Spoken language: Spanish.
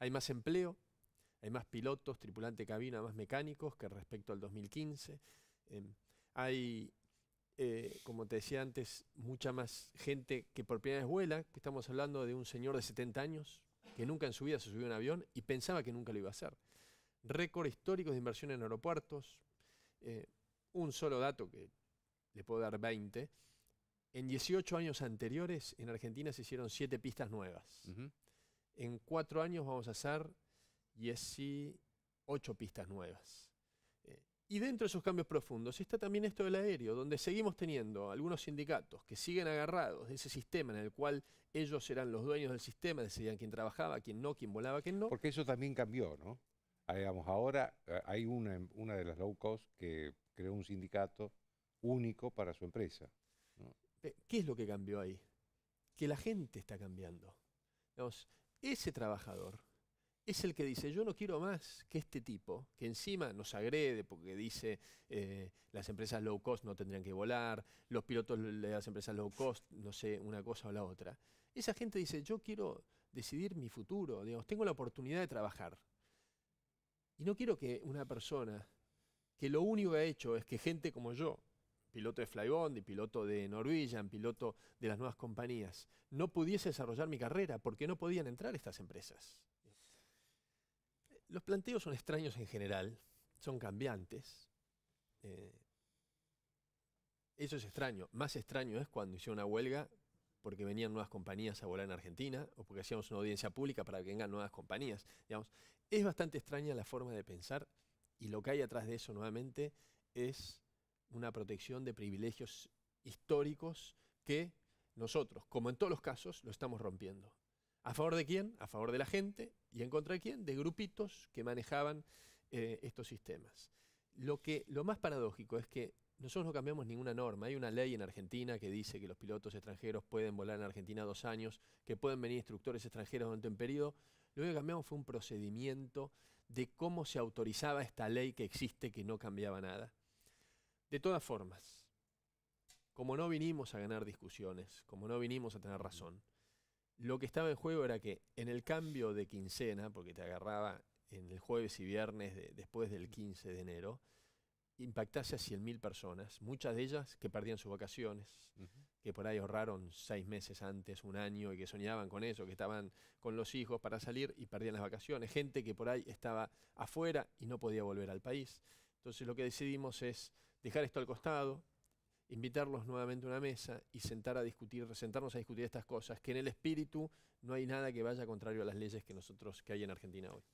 Hay más empleo, hay más pilotos, tripulante cabina, más mecánicos que respecto al 2015. Em, hay, eh, como te decía antes, mucha más gente que por primera vez vuela. Estamos hablando de un señor de 70 años que nunca en su vida se subió a un avión y pensaba que nunca lo iba a hacer. Récord histórico de inversión en aeropuertos. Eh, un solo dato que le puedo dar 20. En 18 años anteriores, en Argentina se hicieron 7 pistas nuevas. En cuatro años vamos a hacer ocho pistas nuevas. Eh, y dentro de esos cambios profundos está también esto del aéreo, donde seguimos teniendo algunos sindicatos que siguen agarrados de ese sistema en el cual ellos eran los dueños del sistema, decidían quién trabajaba, quién no, quién volaba, quién no. Porque eso también cambió, ¿no? Ah, ahora eh, hay una, de las low cost que creó un sindicato único para su empresa. Eh, ¿Qué es lo que cambió ahí? Que la gente está cambiando. Digamos, ese trabajador es el que dice, yo no quiero más que este tipo, que encima nos agrede porque dice, eh, las empresas low cost no tendrían que volar, los pilotos de las empresas low cost, no sé, una cosa o la otra. Esa gente dice, yo quiero decidir mi futuro, digamos, tengo la oportunidad de trabajar. Y no quiero que una persona que lo único que ha hecho es que gente como yo, piloto de Flybondi, piloto de Norwegian, piloto de las nuevas compañías, no pudiese desarrollar mi carrera porque no podían entrar estas empresas. Los planteos son extraños en general, son cambiantes. Eh, eso es extraño. Más extraño es cuando hice una huelga porque venían nuevas compañías a volar en Argentina o porque hacíamos una audiencia pública para que vengan nuevas compañías. Digamos, es bastante extraña la forma de pensar y lo que hay atrás de eso nuevamente es una protección de privilegios históricos que nosotros, como en todos los casos, lo estamos rompiendo. ¿A favor de quién? A favor de la gente. ¿Y en contra de quién? De grupitos que manejaban eh, estos sistemas. Lo, que, lo más paradójico es que nosotros no cambiamos ninguna norma. Hay una ley en Argentina que dice que los pilotos extranjeros pueden volar en Argentina dos años, que pueden venir instructores extranjeros durante un periodo. Lo que cambiamos fue un procedimiento de cómo se autorizaba esta ley que existe que no cambiaba nada. De todas formas, como no vinimos a ganar discusiones, como no vinimos a tener razón, lo que estaba en juego era que en el cambio de quincena, porque te agarraba en el jueves y viernes después del 15 de enero, impactase a 100.000 personas, muchas de ellas que perdían sus vacaciones, que por ahí ahorraron seis meses antes, un año, y que soñaban con eso, que estaban con los hijos para salir y perdían las vacaciones, gente que por ahí estaba afuera y no podía volver al país. Entonces lo que decidimos es dejar esto al costado, invitarlos nuevamente a una mesa y sentar a discutir, sentarnos a discutir estas cosas, que en el espíritu no hay nada que vaya contrario a las leyes que nosotros que hay en Argentina hoy.